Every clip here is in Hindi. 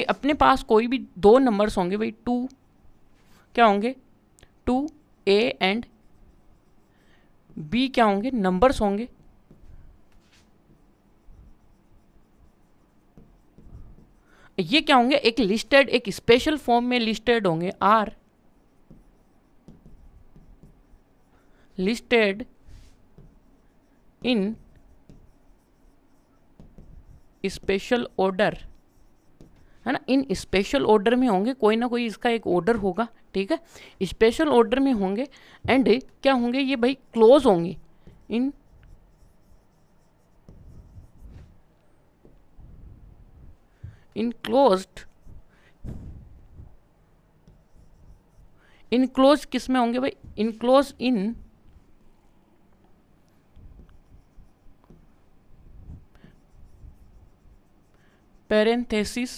कि अपने पास कोई भी दो नंबर्स होंगे भाई टू क्या होंगे टू ए एंड बी क्या होंगे नंबर्स होंगे ये क्या होंगे एक लिस्टेड एक स्पेशल फॉर्म में लिस्टेड होंगे are listed in special order है ना इन स्पेशल ऑर्डर में होंगे कोई ना कोई इसका एक ऑर्डर होगा ठीक है स्पेशल ऑर्डर में होंगे एंड क्या होंगे ये भाई क्लोज होंगे इन इन क्लोज इन क्लोज किस में होंगे भाई in close in parenthesis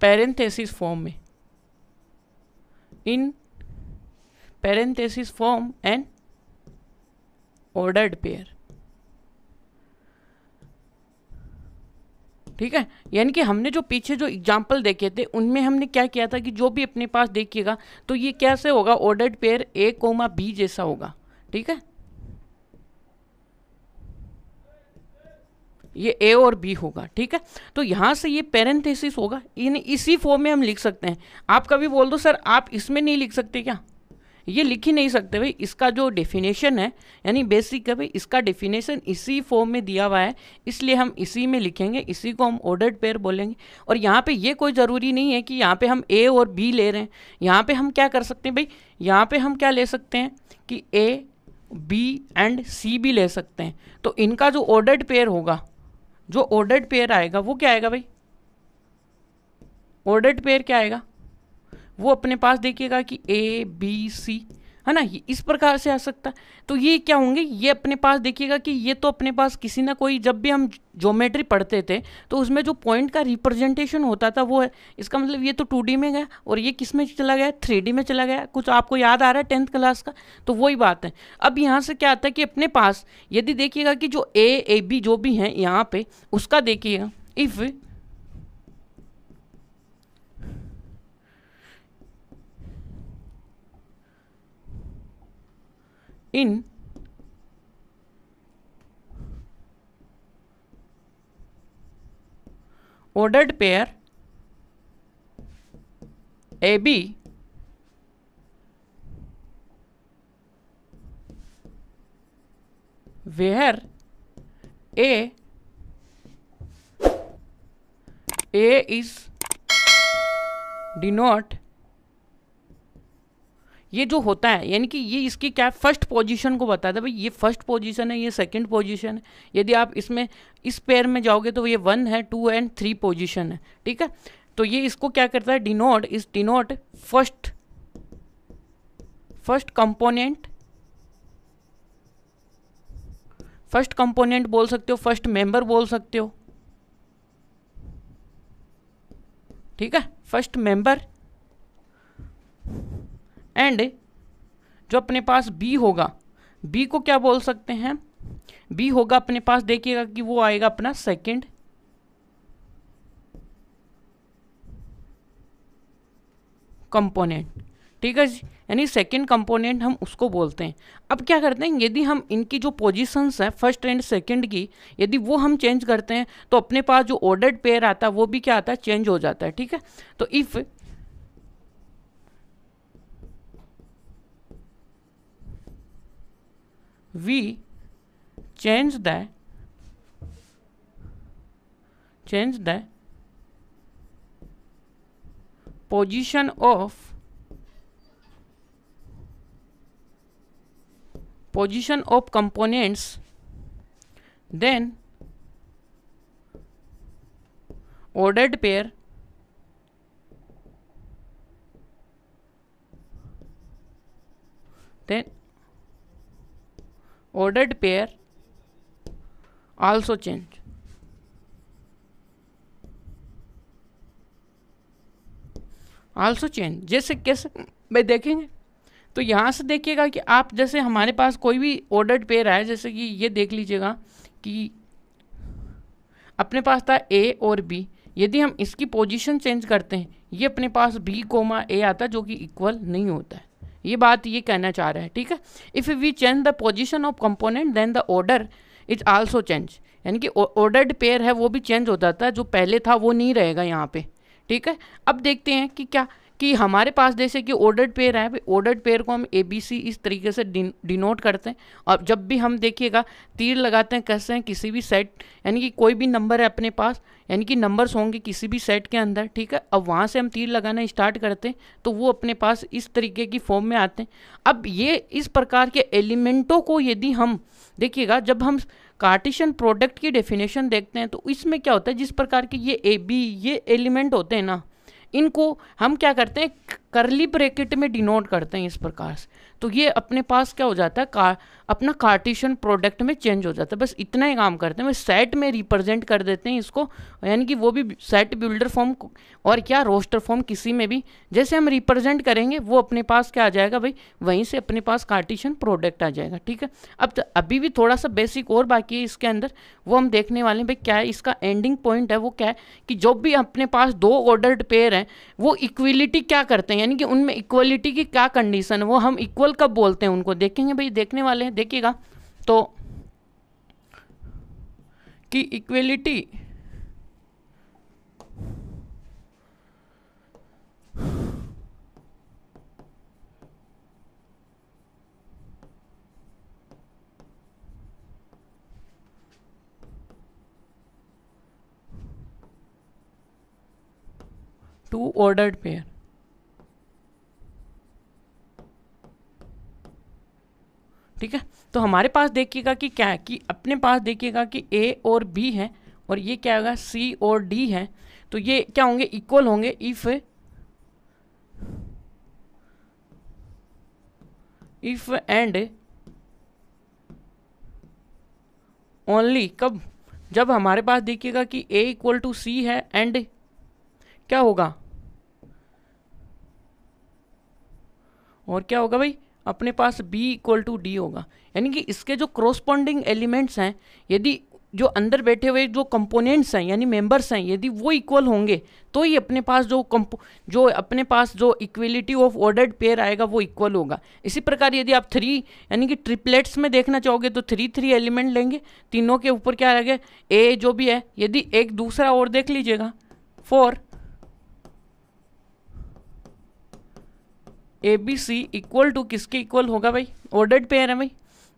parenthesis form में in parenthesis form and ordered pair ठीक है यानी कि हमने जो पीछे जो एग्जाम्पल देखे थे उनमें हमने क्या किया था कि जो भी अपने पास देखिएगा तो ये कैसे होगा ordered pair A comma B जैसा होगा ठीक है ये ए और बी होगा ठीक है तो यहाँ से ये पेरेंथेसिस होगा इन इसी फॉर्म में हम लिख सकते हैं आप कभी बोल दो सर आप इसमें नहीं लिख सकते क्या ये लिख ही नहीं सकते भाई इसका जो डेफिनेशन है यानी बेसिक है भाई इसका डेफिनेशन इसी फॉर्म में दिया हुआ है इसलिए हम इसी में लिखेंगे इसी को हम ऑर्डर्ड पेयर बोलेंगे और यहाँ पे ये कोई ज़रूरी नहीं है कि यहाँ पे हम ए और बी ले रहे हैं यहाँ पे हम क्या कर सकते हैं भाई यहाँ पे हम क्या ले सकते हैं कि ए बी एंड सी भी ले सकते हैं तो इनका जो ऑर्डर्ड पेयर होगा जो ऑर्डर्ड पेयर आएगा वो क्या आएगा भाई ऑर्डर्ड पेयर क्या आएगा वो अपने पास देखिएगा कि ए बी सी है ना इस प्रकार से आ सकता है तो ये क्या होंगे ये अपने पास देखिएगा कि ये तो अपने पास किसी ना कोई जब भी हम जोमेट्री पढ़ते थे तो उसमें जो पॉइंट का रिप्रेजेंटेशन होता था वो है इसका मतलब ये तो टू में गया और ये किस में चला गया थ्री में चला गया कुछ आपको याद आ रहा है टेंथ क्लास का तो वही बात है अब यहाँ से क्या आता है कि अपने पास यदि देखिएगा कि जो ए ए बी जो भी हैं यहाँ पे उसका देखिएगा if in ordered pair AB where A A is denote ये जो होता है यानी कि ये इसकी क्या फर्स्ट पोजीशन को बताता है भाई ये फर्स्ट पोजीशन है ये सेकंड पोजीशन है यदि आप इसमें इस पेयर में जाओगे तो ये वन है टू एंड थ्री पोजीशन है ठीक है तो ये इसको क्या करता है डिनोट इस denote first first component first component बोल सकते हो फर्स्ट मेंबर बोल सकते हो ठीक है फर्स्ट मेंबर एंड जो अपने पास बी होगा बी को क्या बोल सकते हैं बी होगा अपने पास देखिएगा कि वो आएगा अपना सेकंड कंपोनेंट ठीक है जी यानी सेकंड कंपोनेंट हम उसको बोलते हैं अब क्या करते हैं यदि हम इनकी जो पोजीशंस हैं फर्स्ट एंड सेकंड की यदि वो हम चेंज करते हैं तो अपने पास जो ऑर्डर्ड पेयर आता है वो भी क्या आता है चेंज हो जाता है ठीक है तो if we change the change the position of position of components then ordered pair then ordered pair also change also change जैसे कैसे भाई देखेंगे तो यहाँ से देखिएगा कि आप जैसे हमारे पास कोई भी ऑर्डर्ड पेयर आए जैसे कि ये देख लीजिएगा कि अपने पास था ए और बी यदि हम इसकी पोजीशन चेंज करते हैं ये अपने पास बी कोमा ए आता जो कि इक्वल नहीं होता है ये बात ये कहना चाह रहा है ठीक है if we change the position of component then the order is also change यानी कि ऑर्डर्ड पेयर है वो भी चेंज हो जाता है जो पहले था वो नहीं रहेगा यहाँ पे ठीक है अब देखते हैं कि क्या कि हमारे पास जैसे कि ऑर्डर्ड पेयर है ऑर्डर्ड पेयर को हम ए बी सी इस तरीके से डिनोट करते हैं और जब भी हम देखिएगा तीर लगाते हैं कैसे हैं किसी भी सेट यानी कि कोई भी नंबर है अपने पास यानी कि नंबर्स होंगे किसी भी सेट के अंदर ठीक है अब वहाँ से हम तीर लगाना स्टार्ट करते हैं तो वो अपने पास इस तरीके की फॉर्म में आते हैं अब ये इस प्रकार के एलिमेंटों को यदि हम देखिएगा जब हम कार्टिशन प्रोडक्ट की डेफिनेशन देखते हैं तो इसमें क्या होता है जिस प्रकार के ये ए बी ये एलिमेंट होते हैं ना इनको हम क्या करते हैं करली ब्रैकेट में डिनोट करते हैं इस प्रकार से तो ये अपने पास क्या हो जाता है का, अपना कार्टिशन प्रोडक्ट में चेंज हो जाता है बस इतना ही काम करते हैं बस सेट में रिप्रेजेंट कर देते हैं इसको यानी कि वो भी सेट बिल्डर फॉर्म और क्या रोस्टर फॉर्म किसी में भी जैसे हम रिप्रेजेंट करेंगे वो अपने पास क्या आ जाएगा भाई वहीं से अपने पास कार्टिशन प्रोडक्ट आ जाएगा ठीक है अब तो अभी भी थोड़ा सा बेसिक और बाकी है इसके अंदर वो हम देखने वाले हैं भाई क्या है इसका एंडिंग पॉइंट है वो क्या है कि जो भी अपने पास दो ऑर्डर्ड पेयर हैं वो इक्विलिटी क्या करते हैं हैं यानी कि उनमें इक्वलिटी की क्या कंडीशन है वो हम इक्वल कब बोलते हैं उनको देखेंगे भाई देखने वाले हैं देखिएगा तो कि इक्वलिटी टू ऑर्डर्ड पेयर ठीक है तो हमारे पास देखिएगा कि क्या है कि अपने पास देखिएगा कि ए और बी है और ये क्या होगा सी और डी है तो ये क्या होंगे इक्वल होंगे इफ़ इफ एंड ओनली कब जब हमारे पास देखिएगा कि ए इक्वल टू सी है एंड क्या होगा और क्या होगा भाई अपने पास b इक्वल टू डी होगा यानी कि इसके जो क्रोस्पॉन्डिंग एलिमेंट्स हैं यदि जो अंदर बैठे हुए जो कंपोनेंट्स हैं यानी मेंबर्स हैं यदि वो इक्वल होंगे तो ही अपने पास जो कंपो जो अपने पास जो इक्वलिटी ऑफ ऑर्डर्ड पेयर आएगा वो इक्वल होगा इसी प्रकार यदि आप थ्री यानी कि ट्रिपलेट्स में देखना चाहोगे तो थ्री थ्री एलिमेंट लेंगे तीनों के ऊपर क्या आएगा ए जो भी है यदि एक दूसरा और देख लीजिएगा four A B C equal to किसके इक्वल होगा भाई ऑर्डर्ड पेयर है भाई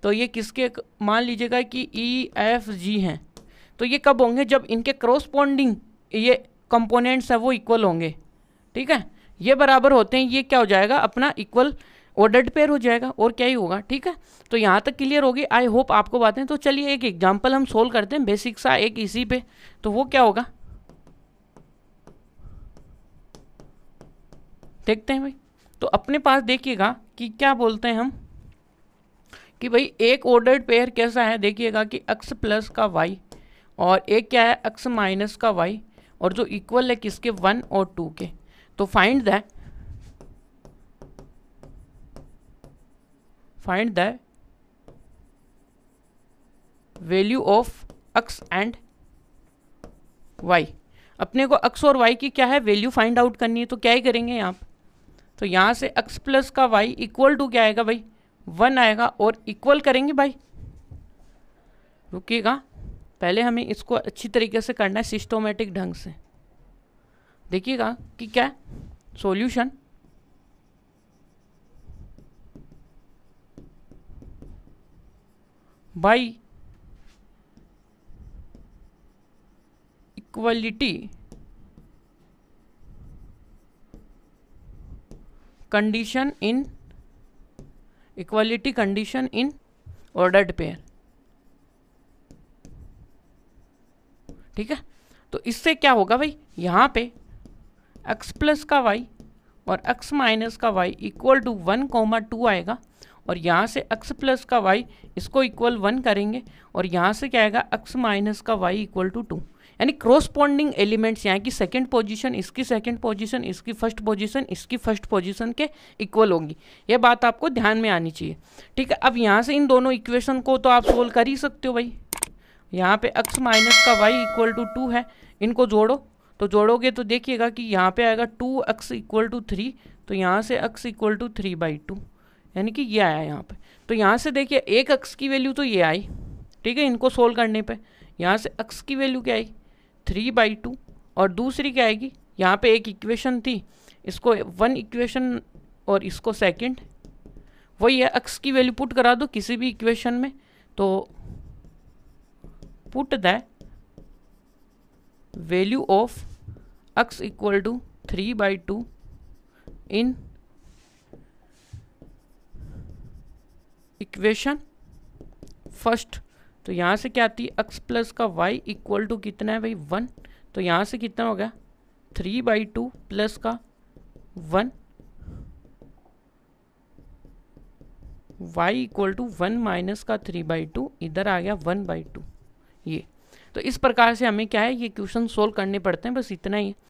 तो ये किसके मान लीजिएगा कि ई एफ जी हैं तो ये कब होंगे जब इनके क्रॉसपॉन्डिंग ये कंपोनेंट्स हैं वो इक्वल होंगे ठीक है ये बराबर होते हैं ये क्या हो जाएगा अपना इक्वल ऑर्डर्ड पेयर हो जाएगा और क्या ही होगा ठीक है तो यहाँ तक क्लियर होगी आई होप आपको बातें तो चलिए एक एग्जाम्पल हम सोल्व करते हैं बेसिक सा एक इसी पे तो वो क्या होगा देखते हैं भाई तो अपने पास देखिएगा कि क्या बोलते हैं हम कि भाई एक ऑर्डर्ड पेयर कैसा है देखिएगा कि x प्लस का वाई और एक क्या है एक्स माइनस का वाई और जो इक्वल है किसके वन और टू के तो फाइंड दाइंड find the value of X and Y अपने को x और वाई की क्या है वैल्यू फाइंड आउट करनी है तो क्या ही करेंगे आप तो यहाँ से x प्लस का y इक्वल टू क्या आएगा भाई वन आएगा और इक्वल करेंगे भाई रुकिएगा पहले हमें इसको अच्छी तरीके से करना है सिस्टोमेटिक ढंग से देखिएगा कि क्या solution solution by equality condition in equality condition in ordered pair ठीक है तो इससे क्या होगा भाई यहाँ पे x प्लस का y और x माइनस का y equal to one comma two आएगा और यहाँ से x प्लस का y इसको इक्वल वन करेंगे और यहाँ से क्या आएगा x माइनस का y इक्वल टू टू यानी क्रोस्पॉन्डिंग एलिमेंट्स यहाँ की सेकेंड पोजिशन इसकी सेकेंड पोजिशन इसकी फर्स्ट पोजिशन इसकी फर्स्ट पोजिशन के इक्वल होगी ये बात आपको ध्यान में आनी चाहिए ठीक है अब यहाँ से इन दोनों इक्वेशन को तो आप सोल्व कर ही सकते हो भाई यहाँ पे एक्स माइनस का वाई इक्वल टू टू है इनको जोड़ो तो जोड़ोगे तो देखिएगा कि यहाँ पे आएगा two X equal to three तो यहाँ से X equal to three by two यानी कि ये आया यहाँ पे तो यहाँ से देखिए एक एक्स की वैल्यू तो ये आई ठीक है इनको सोल्व करने पे यहाँ से अक्स की वैल्यू क्या आई थ्री बाई टू और दूसरी क्या आएगी यहाँ पे एक इक्वेशन थी इसको वन इक्वेशन और इसको सेकंड वही है एक्स की वैल्यू पुट करा दो किसी भी इक्वेशन में तो put the value of X equal to three by two in equation first तो यहाँ से क्या आती है एक्स प्लस का वाई इक्वल टू कितना है भाई वन तो यहाँ से कितना हो गया थ्री बाई टू प्लस का one Y equal to one minus का थ्री बाई टू इधर आ गया वन बाई टू ये तो इस प्रकार से हमें क्या है ये क्वेश्चन सोल्व करने पड़ते हैं बस इतना ही